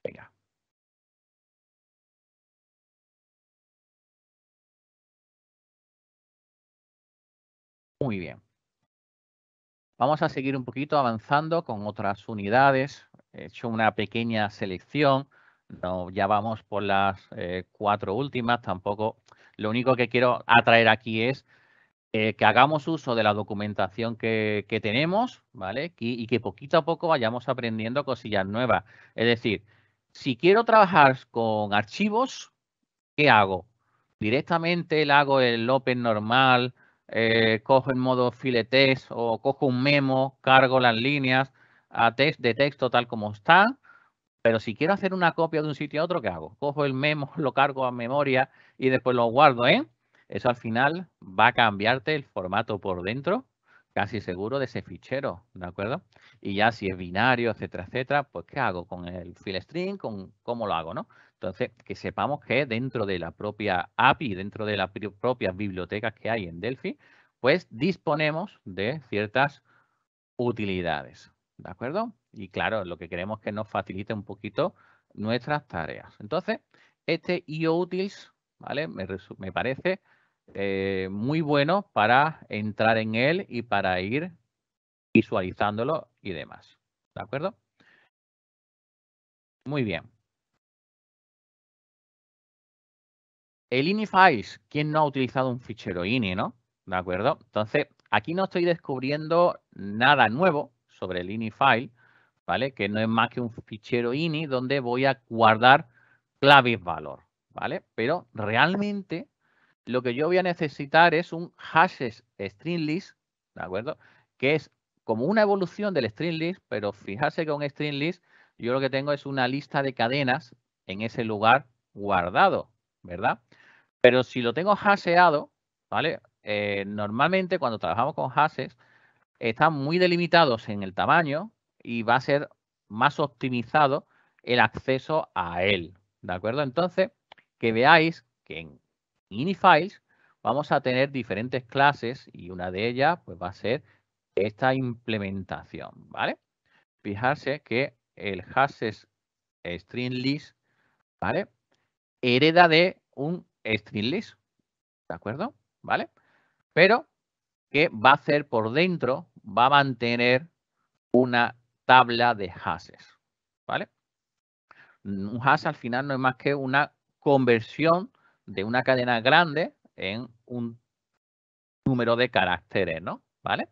Venga. Muy bien. Vamos a seguir un poquito avanzando con otras unidades. He hecho una pequeña selección. No, ya vamos por las eh, cuatro últimas. Tampoco. Lo único que quiero atraer aquí es eh, que hagamos uso de la documentación que, tenemos, ¿vale? Y, que poquito a poco vayamos aprendiendo cosillas nuevas. Es decir, si quiero trabajar con archivos, ¿qué hago? Directamente le hago el open normal, eh, cojo en modo test o cojo un memo, cargo las líneas a text, de texto tal como está. Pero si quiero hacer una copia de un sitio a otro, ¿qué hago? Cojo el memo, lo cargo a memoria y después lo guardo, ¿eh? Eso al final va a cambiarte el formato por dentro casi seguro de ese fichero, ¿de acuerdo? Y ya si es binario, etcétera, etcétera, pues ¿qué hago con el fill string? ¿Con cómo lo hago, no? Entonces, que sepamos que dentro de la propia API, dentro de las propias bibliotecas que hay en Delphi, pues disponemos de ciertas utilidades, ¿de acuerdo? Y claro, lo que queremos es que nos facilite un poquito nuestras tareas. Entonces, este IOUTILS, ¿vale? Me, me parece eh, muy bueno para entrar en él y para ir visualizándolo y demás. ¿De acuerdo? Muy bien. El Inifies, ¿quién no ha utilizado un fichero INI, no? ¿De acuerdo? Entonces, aquí no estoy descubriendo nada nuevo sobre el ini-file, ¿vale? Que no es más que un fichero INI donde voy a guardar claves valor, ¿vale? Pero realmente lo que yo voy a necesitar es un hashes string list, ¿de acuerdo? Que es como una evolución del string list, pero fijarse que un string list yo lo que tengo es una lista de cadenas en ese lugar guardado, ¿verdad? Pero si lo tengo hasheado, ¿vale? Eh, normalmente cuando trabajamos con hashes están muy delimitados en el tamaño y va a ser más optimizado el acceso a él, ¿de acuerdo? Entonces, que veáis que en Inifiles, vamos a tener diferentes clases y una de ellas pues, va a ser esta implementación, ¿vale? Fijarse que el hashes string list, ¿vale? Hereda de un string list, ¿de acuerdo? ¿Vale? Pero que va a hacer por dentro, va a mantener una tabla de hashes, ¿vale? Un hash al final no es más que una conversión de una cadena grande en un número de caracteres, ¿no? ¿Vale?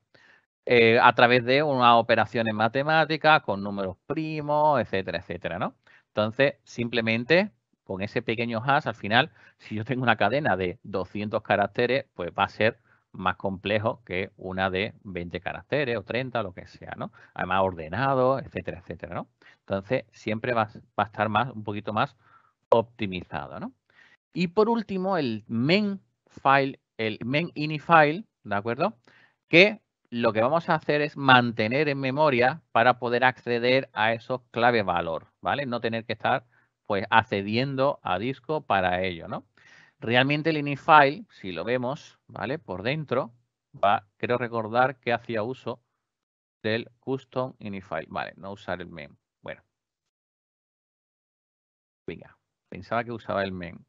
Eh, a través de unas operaciones matemáticas con números primos, etcétera, etcétera, ¿no? Entonces, simplemente con ese pequeño hash, al final, si yo tengo una cadena de 200 caracteres, pues va a ser más complejo que una de 20 caracteres o 30, lo que sea, ¿no? Además, ordenado, etcétera, etcétera, ¿no? Entonces, siempre va, va a estar más, un poquito más optimizado, ¿no? Y por último, el main file, el main ini file, ¿de acuerdo? Que lo que vamos a hacer es mantener en memoria para poder acceder a esos clave valor, ¿vale? No tener que estar pues accediendo a disco para ello, ¿no? Realmente el file, si lo vemos, ¿vale? Por dentro, va, creo recordar que hacía uso del custom file, ¿vale? No usar el main. Bueno. Venga, pensaba que usaba el main.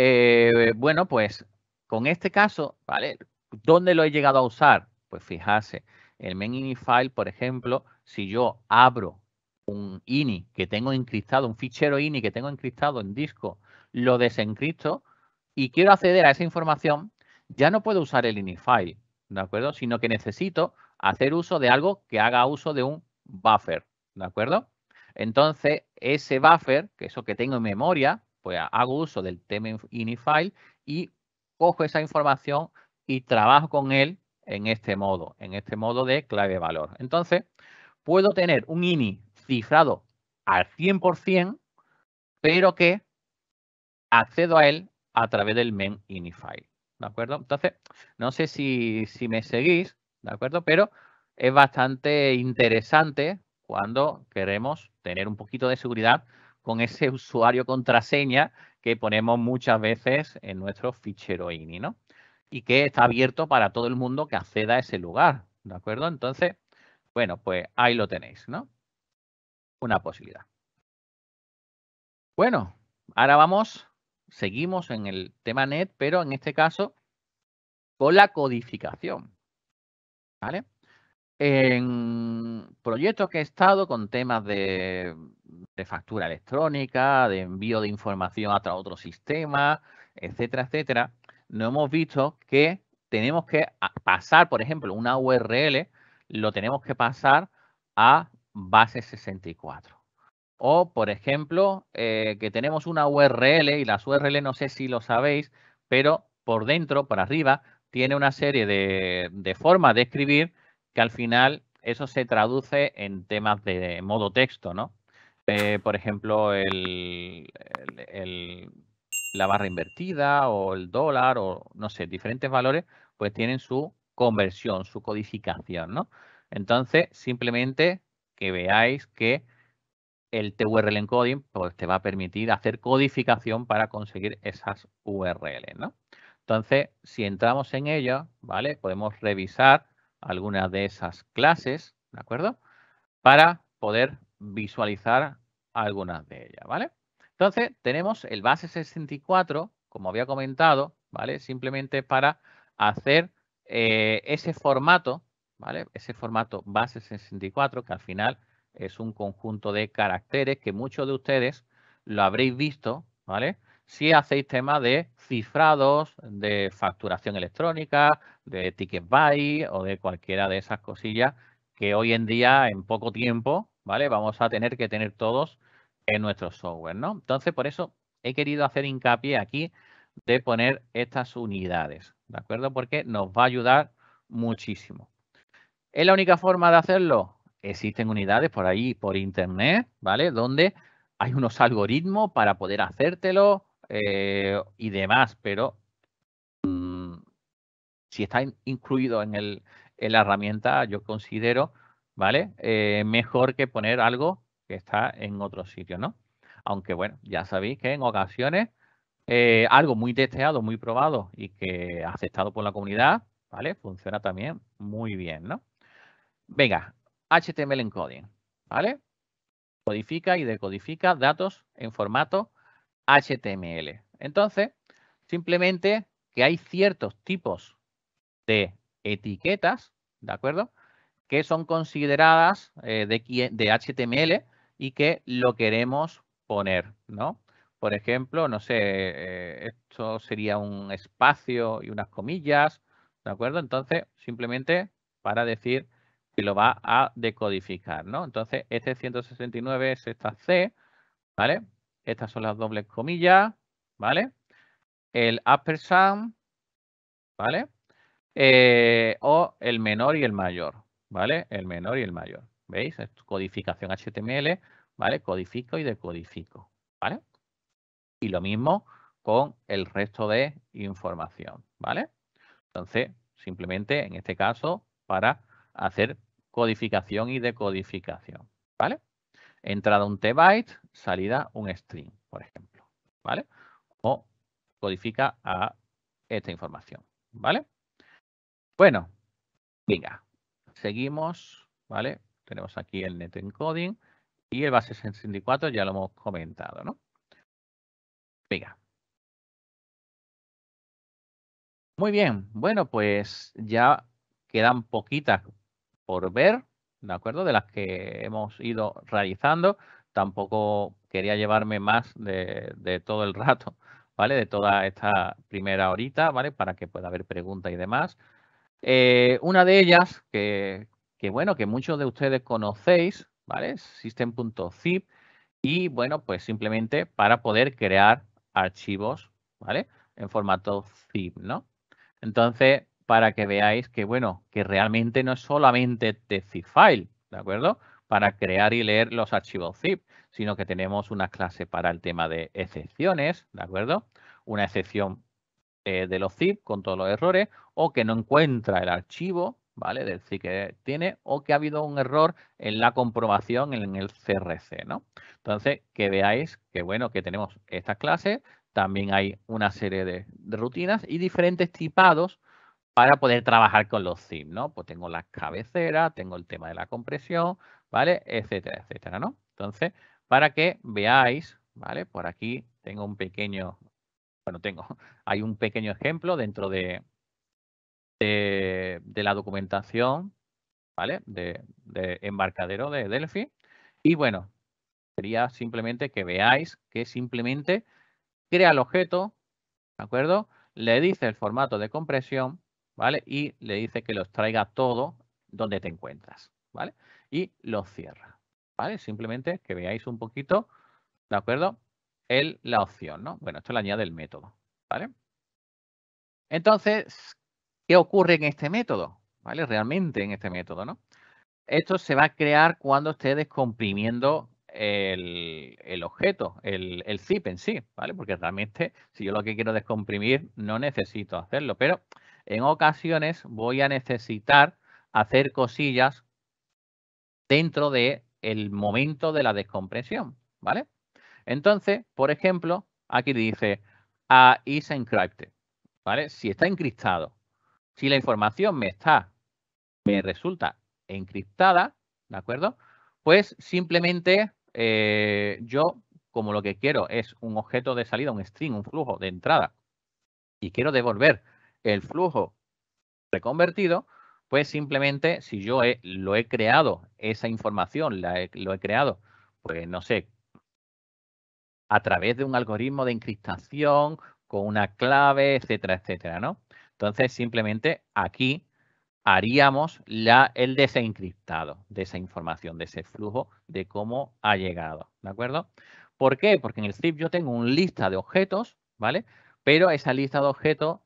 Eh, bueno, pues con este caso, ¿vale? ¿Dónde lo he llegado a usar? Pues fijarse, el main ini file, por ejemplo, si yo abro un ini que tengo encriptado, un fichero ini que tengo encriptado en disco, lo desencripto y quiero acceder a esa información, ya no puedo usar el ini file, ¿de acuerdo? Sino que necesito hacer uso de algo que haga uso de un buffer, ¿de acuerdo? Entonces, ese buffer, que eso que tengo en memoria, pues hago uso del tema file y cojo esa información y trabajo con él en este modo, en este modo de clave valor. Entonces, puedo tener un ini cifrado al 100%, pero que accedo a él a través del ini file. ¿De acuerdo? Entonces, no sé si, si me seguís, ¿de acuerdo? Pero es bastante interesante cuando queremos tener un poquito de seguridad con ese usuario contraseña que ponemos muchas veces en nuestro fichero INI, ¿no? Y que está abierto para todo el mundo que acceda a ese lugar, ¿de acuerdo? Entonces, bueno, pues ahí lo tenéis, ¿no? Una posibilidad. Bueno, ahora vamos, seguimos en el tema net, pero en este caso con la codificación, ¿vale? En proyectos que he estado con temas de de factura electrónica, de envío de información a otro sistema, etcétera, etcétera, no hemos visto que tenemos que pasar, por ejemplo, una URL, lo tenemos que pasar a base 64. O, por ejemplo, eh, que tenemos una URL y las URL no sé si lo sabéis, pero por dentro, por arriba, tiene una serie de formas de escribir que al final eso se traduce en temas de modo texto, ¿no? Eh, por ejemplo, el, la barra invertida o el dólar o no sé, diferentes valores, pues tienen su conversión, su codificación, ¿no? Entonces, simplemente que veáis que el TURL encoding pues, te va a permitir hacer codificación para conseguir esas URLs, ¿no? Entonces, si entramos en ello ¿vale? Podemos revisar algunas de esas clases, ¿de acuerdo? Para poder visualizar algunas de ellas, ¿vale? Entonces, tenemos el base 64, como había comentado, ¿vale? Simplemente para hacer eh, ese formato, ¿vale? Ese formato base 64, que al final es un conjunto de caracteres que muchos de ustedes lo habréis visto, ¿vale? Si hacéis tema de cifrados, de facturación electrónica, de ticket buy o de cualquiera de esas cosillas que hoy en día, en poco tiempo, ¿vale? Vamos a tener que tener todos en nuestro software, ¿no? Entonces, por eso he querido hacer hincapié aquí de poner estas unidades, ¿de acuerdo? Porque nos va a ayudar muchísimo. ¿Es la única forma de hacerlo? Existen unidades por ahí, por internet, ¿vale? Donde hay unos algoritmos para poder hacértelo eh, y demás, pero mm, si está incluido en, el, en la herramienta, yo considero ¿vale? Eh, mejor que poner algo que está en otro sitio, ¿no? Aunque bueno, ya sabéis que en ocasiones eh, algo muy testeado, muy probado y que aceptado por la comunidad, ¿vale? Funciona también muy bien, ¿no? Venga, HTML encoding, ¿vale? Codifica y decodifica datos en formato HTML. Entonces, simplemente que hay ciertos tipos de etiquetas, ¿de acuerdo? que son consideradas eh, de, de, HTML y que lo queremos poner, ¿no? Por ejemplo, no sé, eh, esto sería un espacio y unas comillas, ¿de acuerdo? Entonces, simplemente para decir que lo va a decodificar, ¿no? Entonces, este 169 es esta C, ¿vale? Estas son las dobles comillas, ¿vale? El ampersand, ¿vale? Eh, o el menor y el mayor, ¿vale? El menor y el mayor. ¿Veis? codificación HTML, ¿vale? Codifico y decodifico, ¿vale? Y lo mismo con el resto de información, ¿vale? Entonces, simplemente en este caso para hacer codificación y decodificación, ¿vale? Entrada un T-byte, salida un string, por ejemplo, ¿vale? O codifica a esta información, ¿vale? Bueno, venga, Seguimos, ¿vale? Tenemos aquí el net encoding y el base 64, ya lo hemos comentado, ¿no? Venga. Muy bien, bueno, pues ya quedan poquitas por ver, ¿de acuerdo? De las que hemos ido realizando. Tampoco quería llevarme más de, de todo el rato, ¿vale? De toda esta primera horita, ¿vale? Para que pueda haber preguntas y demás. Eh, una de ellas, que, bueno, que muchos de ustedes conocéis, ¿vale? System.zip. Y bueno, pues simplemente para poder crear archivos, ¿vale? En formato zip, ¿no? Entonces, para que veáis que, bueno, que realmente no es solamente de zip file, ¿de acuerdo? Para crear y leer los archivos zip, sino que tenemos una clase para el tema de excepciones, ¿de acuerdo? Una excepción eh, de los zip con todos los errores o que no encuentra el archivo ¿vale? del zip que tiene o que ha habido un error en la comprobación en el CRC. ¿no? Entonces, que veáis que bueno, que tenemos estas clases, también hay una serie de, de rutinas y diferentes tipados para poder trabajar con los zip, ¿no? Pues tengo las cabeceras, tengo el tema de la compresión, ¿vale? Etcétera, etcétera, ¿no? Entonces, para que veáis, ¿vale? Por aquí tengo un pequeño bueno, tengo. Hay un pequeño ejemplo dentro de, de, la documentación, ¿vale? De, embarcadero de Delphi. Y bueno, sería simplemente que veáis que simplemente crea el objeto, ¿de acuerdo? Le dice el formato de compresión, ¿vale? Y le dice que los traiga todo donde te encuentras, ¿vale? Y lo cierra, ¿vale? Simplemente que veáis un poquito, ¿de acuerdo? la opción, ¿no? Bueno, esto la añade el método, ¿vale? Entonces, ¿qué ocurre en este método? ¿Vale? Realmente en este método, ¿no? Esto se va a crear cuando esté descomprimiendo el, el objeto, el, zip en sí, ¿vale? Porque realmente, si yo lo que quiero descomprimir, no necesito hacerlo, pero en ocasiones voy a necesitar hacer cosillas dentro de el momento de la descompresión, ¿vale? Entonces, por ejemplo, aquí dice a is encrypted, ¿vale? Si está encriptado. Si la información me está, me resulta encriptada, ¿de acuerdo? Pues simplemente eh, yo, como lo que quiero es un objeto de salida, un string, un flujo de entrada, y quiero devolver el flujo reconvertido, pues simplemente si yo lo he creado, esa información la lo he creado, pues no sé, a través de un algoritmo de encriptación con una clave, etcétera, etcétera, ¿no? Entonces, simplemente aquí haríamos la, el desencriptado de esa información, de ese flujo, de cómo ha llegado, ¿de acuerdo? ¿Por qué? Porque en el zip yo tengo una lista de objetos, ¿vale? Pero esa lista de objetos,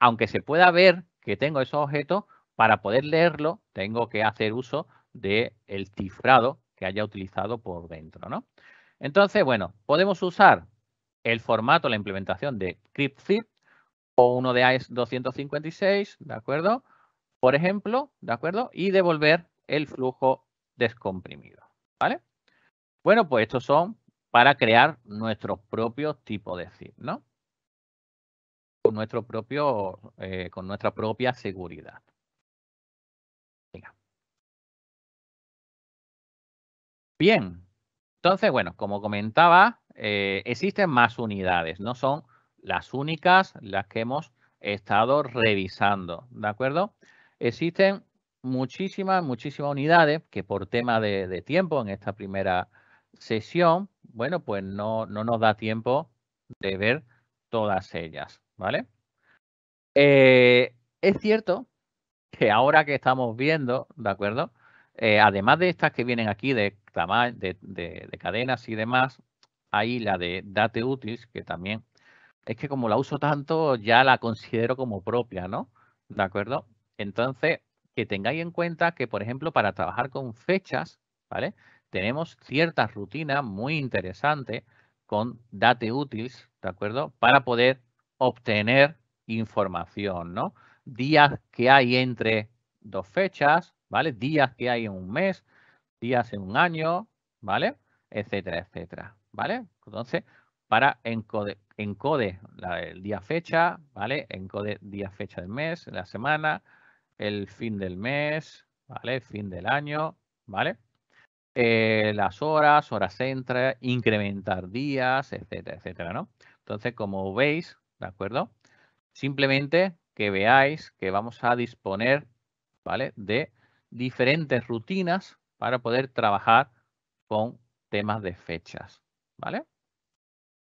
aunque se pueda ver que tengo esos objetos, para poder leerlo tengo que hacer uso del el cifrado que haya utilizado por dentro, ¿no? Entonces, bueno, podemos usar el formato, la implementación de CryptZip o uno de AES 256, ¿de acuerdo? Por ejemplo, ¿de acuerdo? Y devolver el flujo descomprimido, ¿vale? Bueno, pues estos son para crear nuestro propio tipo de zip, ¿no? Con, nuestro propio, eh, con nuestra propia seguridad. Venga. Bien, entonces, bueno, como comentaba, eh, existen más unidades, no son las únicas las que hemos estado revisando, ¿de acuerdo? Existen muchísimas, muchísimas unidades que por tema de, tiempo en esta primera sesión, bueno, pues no, nos da tiempo de ver todas ellas, ¿vale? Eh, es cierto que ahora que estamos viendo, ¿de acuerdo? Eh, además de estas que vienen aquí de de, cadenas y demás, hay la de date que también es que como la uso tanto, ya la considero como propia, ¿no? ¿De acuerdo? Entonces, que tengáis en cuenta que, por ejemplo, para trabajar con fechas, ¿vale? Tenemos ciertas rutinas muy interesantes con date útil, ¿de acuerdo? Para poder obtener información, ¿no? Días que hay entre dos fechas, ¿vale? Días que hay en un mes, días en un año, ¿vale? Etcétera, etcétera, ¿vale? Entonces, para encode, encode el día fecha, ¿vale? Encode día fecha del mes, la semana, el fin del mes, ¿vale? fin del año, ¿vale? Eh, las horas, horas entre incrementar días, etcétera, etcétera, ¿no? Entonces, como veis, ¿de acuerdo? Simplemente que veáis que vamos a disponer, ¿vale? De diferentes rutinas para poder trabajar con temas de fechas, ¿vale?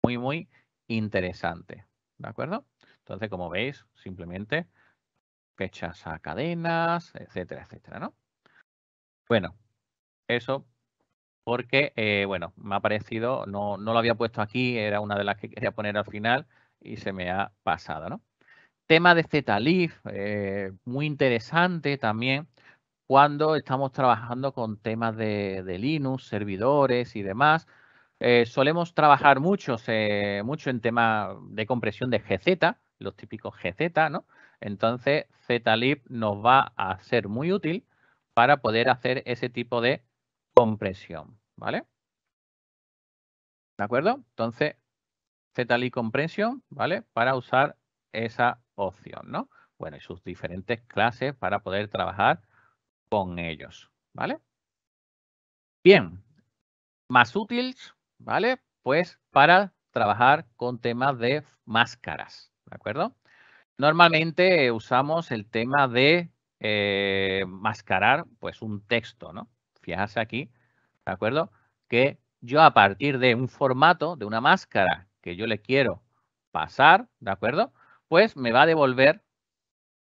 Muy, muy interesante, ¿de acuerdo? Entonces, como veis, simplemente fechas a cadenas, etcétera, etcétera, ¿no? Bueno, eso porque, eh, bueno, me ha parecido, no, no lo había puesto aquí, era una de las que quería poner al final y se me ha pasado, ¿no? Tema de zeta leaf eh, muy interesante también, cuando estamos trabajando con temas de, Linux, servidores y demás. Eh, solemos trabajar mucho, eh, mucho en temas de compresión de GZ, los típicos GZ, ¿no? Entonces, ZLib nos va a ser muy útil para poder hacer ese tipo de compresión, ¿vale? ¿De acuerdo? Entonces, ZLib Compression, ¿vale? Para usar esa opción, ¿no? Bueno, y sus diferentes clases para poder trabajar con ellos, ¿vale? Bien, más útiles, ¿vale? Pues para trabajar con temas de máscaras, ¿de acuerdo? Normalmente usamos el tema de eh, mascarar, pues un texto, ¿no? Fíjense aquí, ¿de acuerdo? Que yo a partir de un formato, de una máscara que yo le quiero pasar, ¿de acuerdo? Pues me va a devolver,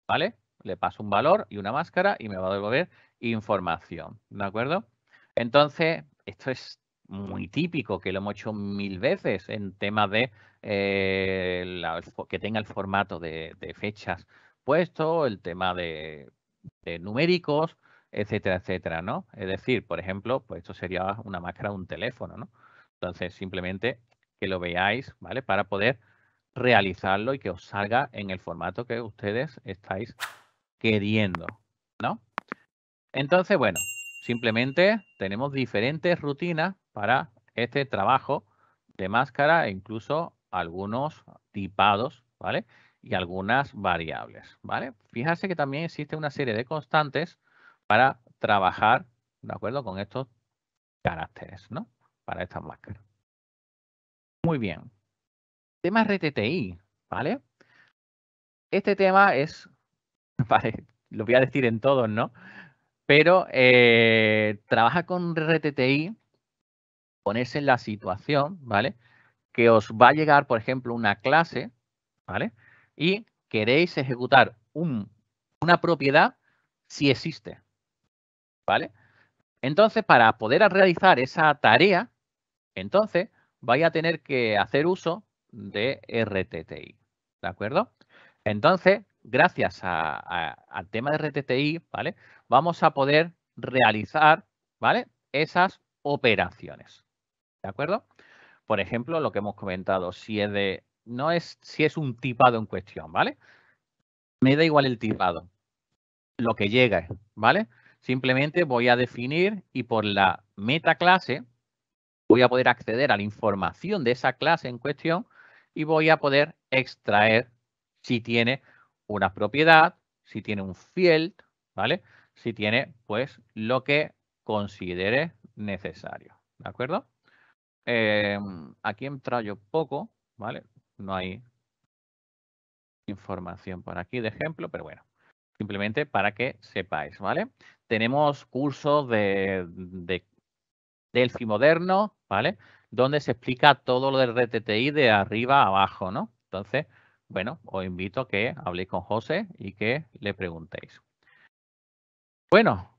¿vale? le paso un valor y una máscara y me va a devolver información, ¿de acuerdo? Entonces, esto es muy típico, que lo hemos hecho mil veces en tema de eh, que tenga el formato de, fechas puesto, el tema de, numéricos, etcétera, etcétera, ¿no? Es decir, por ejemplo, pues esto sería una máscara, de un teléfono, ¿no? Entonces, simplemente que lo veáis, ¿vale? Para poder realizarlo y que os salga en el formato que ustedes estáis queriendo, ¿no? Entonces, bueno, simplemente tenemos diferentes rutinas para este trabajo de máscara e incluso algunos tipados, ¿vale? Y algunas variables, ¿vale? Fíjense que también existe una serie de constantes para trabajar, ¿de acuerdo? Con estos caracteres, ¿no? Para estas máscaras. Muy bien. Tema RTTI, ¿vale? Este tema es lo voy a decir en todos, ¿no? Pero eh, trabaja con RTTI, ponerse en la situación, ¿vale? Que os va a llegar, por ejemplo, una clase, ¿vale? Y queréis ejecutar una propiedad si existe, ¿vale? Entonces, para poder realizar esa tarea, entonces vais a tener que hacer uso de RTTI, ¿de acuerdo? Entonces, gracias al tema de RTTI, ¿vale? Vamos a poder realizar, ¿vale? Esas operaciones, ¿de acuerdo? Por ejemplo, lo que hemos comentado, si es de, no es, si es un tipado en cuestión, ¿vale? Me da igual el tipado, lo que llega, ¿vale? Simplemente voy a definir y por la meta clase voy a poder acceder a la información de esa clase en cuestión y voy a poder extraer si tiene una propiedad, si tiene un field, ¿vale? Si tiene, pues, lo que considere necesario, ¿de acuerdo? Em, aquí entra yo poco, ¿vale? No hay información por aquí de ejemplo, pero bueno, simplemente para que sepáis, ¿vale? Tenemos cursos de, de Delphi moderno, ¿vale? Donde se explica todo lo del RTTI de arriba a abajo, ¿no? Entonces, bueno, os invito a que habléis con José y que le preguntéis. Bueno,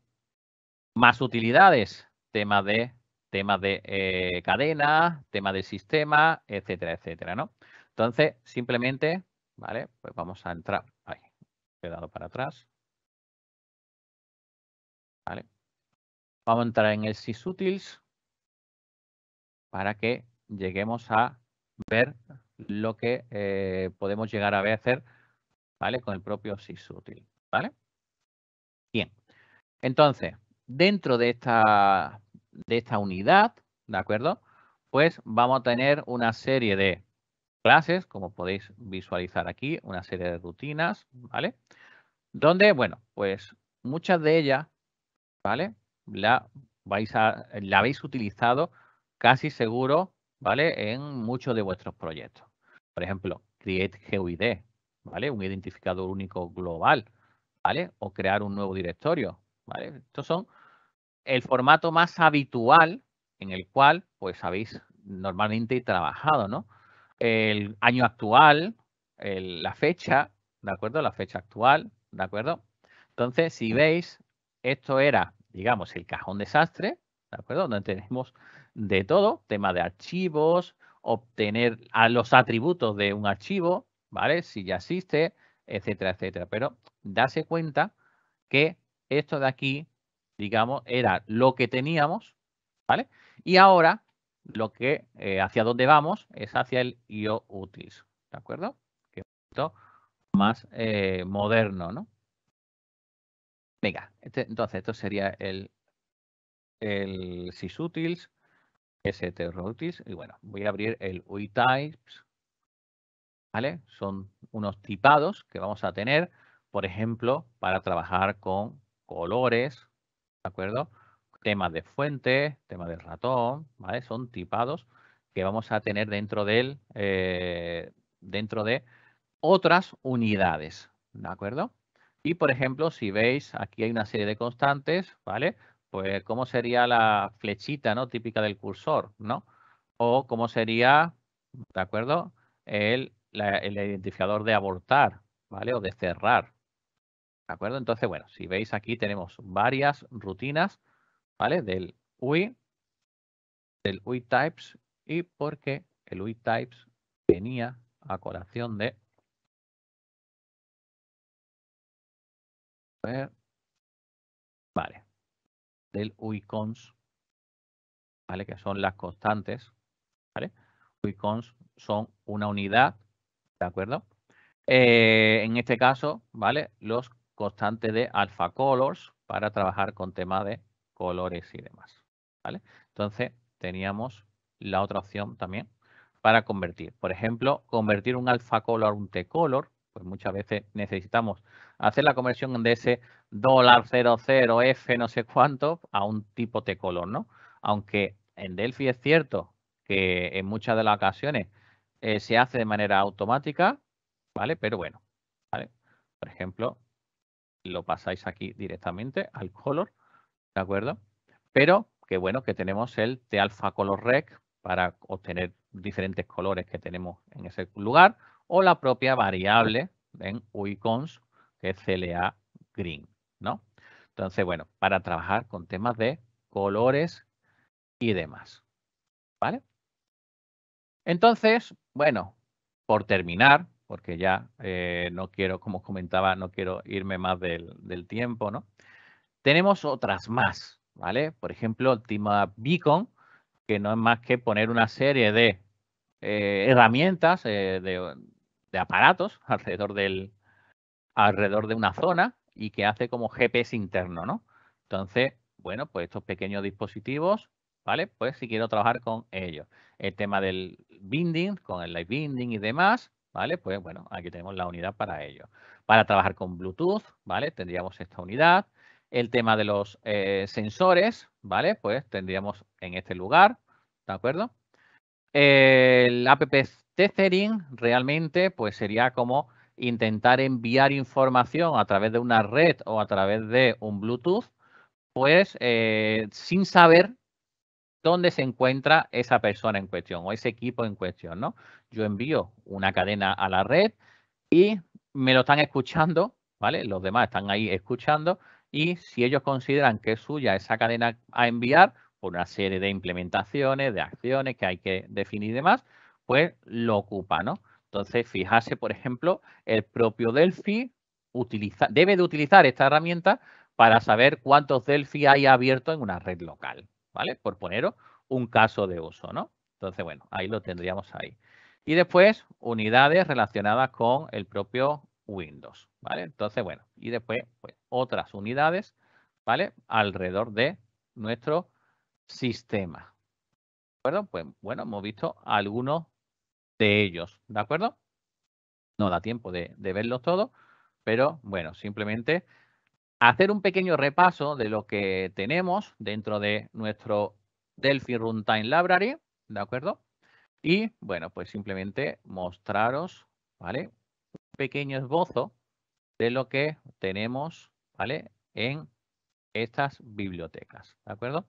más utilidades, tema de, tema de eh, cadena, tema de sistema, etcétera, etcétera, ¿no? Entonces, simplemente, ¿vale? Pues vamos a entrar. Ahí, he dado para atrás. ¿Vale? Vamos a entrar en el sysutils para que lleguemos a ver lo que eh, podemos llegar a ver hacer ¿vale? con el propio SysUtil. ¿vale? Bien, entonces, dentro de esta, de esta unidad, ¿de acuerdo? Pues vamos a tener una serie de clases, como podéis visualizar aquí, una serie de rutinas, ¿vale? Donde, bueno, pues muchas de ellas, ¿vale? La, vais a, la habéis utilizado casi seguro, ¿vale? En muchos de vuestros proyectos. Por ejemplo, create GUID, ¿vale? Un identificador único global, ¿vale? O crear un nuevo directorio, ¿vale? Estos son el formato más habitual en el cual, pues, habéis normalmente trabajado, ¿no? El año actual, la fecha, ¿de acuerdo? La fecha actual, ¿de acuerdo? Entonces, si veis, esto era, digamos, el cajón desastre, ¿de acuerdo? Donde tenemos de todo, tema de archivos, obtener a los atributos de un archivo, ¿vale? Si ya existe, etcétera, etcétera. Pero darse cuenta que esto de aquí, digamos, era lo que teníamos, ¿vale? Y ahora lo que eh, hacia dónde vamos es hacia el IOUTILS, ¿de acuerdo? Que es un más eh, moderno, ¿no? Venga, este, entonces esto sería el, el sysutils. Strotis Y bueno, voy a abrir el types ¿Vale? Son unos tipados que vamos a tener, por ejemplo, para trabajar con colores, ¿de acuerdo? Temas de fuente, tema del ratón, ¿vale? Son tipados que vamos a tener dentro, del, eh, dentro de otras unidades, ¿de acuerdo? Y, por ejemplo, si veis, aquí hay una serie de constantes, ¿vale? pues cómo sería la flechita, ¿no? Típica del cursor, ¿no? O cómo sería, ¿de acuerdo? El, el identificador de abortar, ¿vale? O de cerrar, ¿de acuerdo? Entonces, bueno, si veis aquí tenemos varias rutinas, ¿vale? Del UI, del UI types y porque el UI types venía a colación de... ver, vale del uicons, ¿vale? que son las constantes. ¿vale? Uicons son una unidad, ¿de acuerdo? Eh, en este caso, ¿vale? los constantes de alpha colors para trabajar con temas de colores y demás. ¿vale? Entonces, teníamos la otra opción también para convertir. Por ejemplo, convertir un alpha color a un t color, pues muchas veces necesitamos hacer la conversión de ese dólar 00 F no sé cuánto a un tipo de color, ¿no? Aunque en Delphi es cierto que en muchas de las ocasiones eh, se hace de manera automática, ¿vale? Pero bueno, ¿vale? Por ejemplo, lo pasáis aquí directamente al color, ¿de acuerdo? Pero qué bueno que tenemos el t alfa color rec para obtener diferentes colores que tenemos en ese lugar o la propia variable en uicons que es CLA green, ¿no? Entonces, bueno, para trabajar con temas de colores y demás, ¿vale? Entonces, bueno, por terminar, porque ya eh, no quiero, como os comentaba, no quiero irme más del, tiempo, ¿no? Tenemos otras más, ¿vale? Por ejemplo, el tema Beacon, que no es más que poner una serie de eh, herramientas, eh, de, aparatos alrededor del, alrededor de una zona y que hace como GPS interno, ¿no? Entonces, bueno, pues estos pequeños dispositivos, ¿vale? Pues si quiero trabajar con ellos. El tema del binding, con el live binding y demás, ¿vale? Pues bueno, aquí tenemos la unidad para ello. Para trabajar con Bluetooth, ¿vale? Tendríamos esta unidad. El tema de los eh, sensores, ¿vale? Pues tendríamos en este lugar, ¿de acuerdo? El app tethering realmente pues sería como intentar enviar información a través de una red o a través de un Bluetooth, pues eh, sin saber dónde se encuentra esa persona en cuestión o ese equipo en cuestión, ¿no? Yo envío una cadena a la red y me lo están escuchando, ¿vale? Los demás están ahí escuchando y si ellos consideran que es suya esa cadena a enviar por una serie de implementaciones, de acciones que hay que definir y demás, pues lo ocupa, ¿no? Entonces, fijarse, por ejemplo, el propio Delphi debe de utilizar esta herramienta para saber cuántos Delphi hay abiertos en una red local, ¿vale? Por poneros un caso de uso, ¿no? Entonces, bueno, ahí lo tendríamos ahí. Y después, unidades relacionadas con el propio Windows, ¿vale? Entonces, bueno, y después pues, otras unidades, ¿vale? Alrededor de nuestro sistema. ¿De acuerdo? Pues bueno, hemos visto algunos de ellos, ¿de acuerdo? No da tiempo de, verlos todos, pero bueno, simplemente hacer un pequeño repaso de lo que tenemos dentro de nuestro Delphi Runtime Library, ¿de acuerdo? Y bueno, pues simplemente mostraros, ¿vale? Un pequeño esbozo de lo que tenemos, ¿vale? En estas bibliotecas, ¿de acuerdo?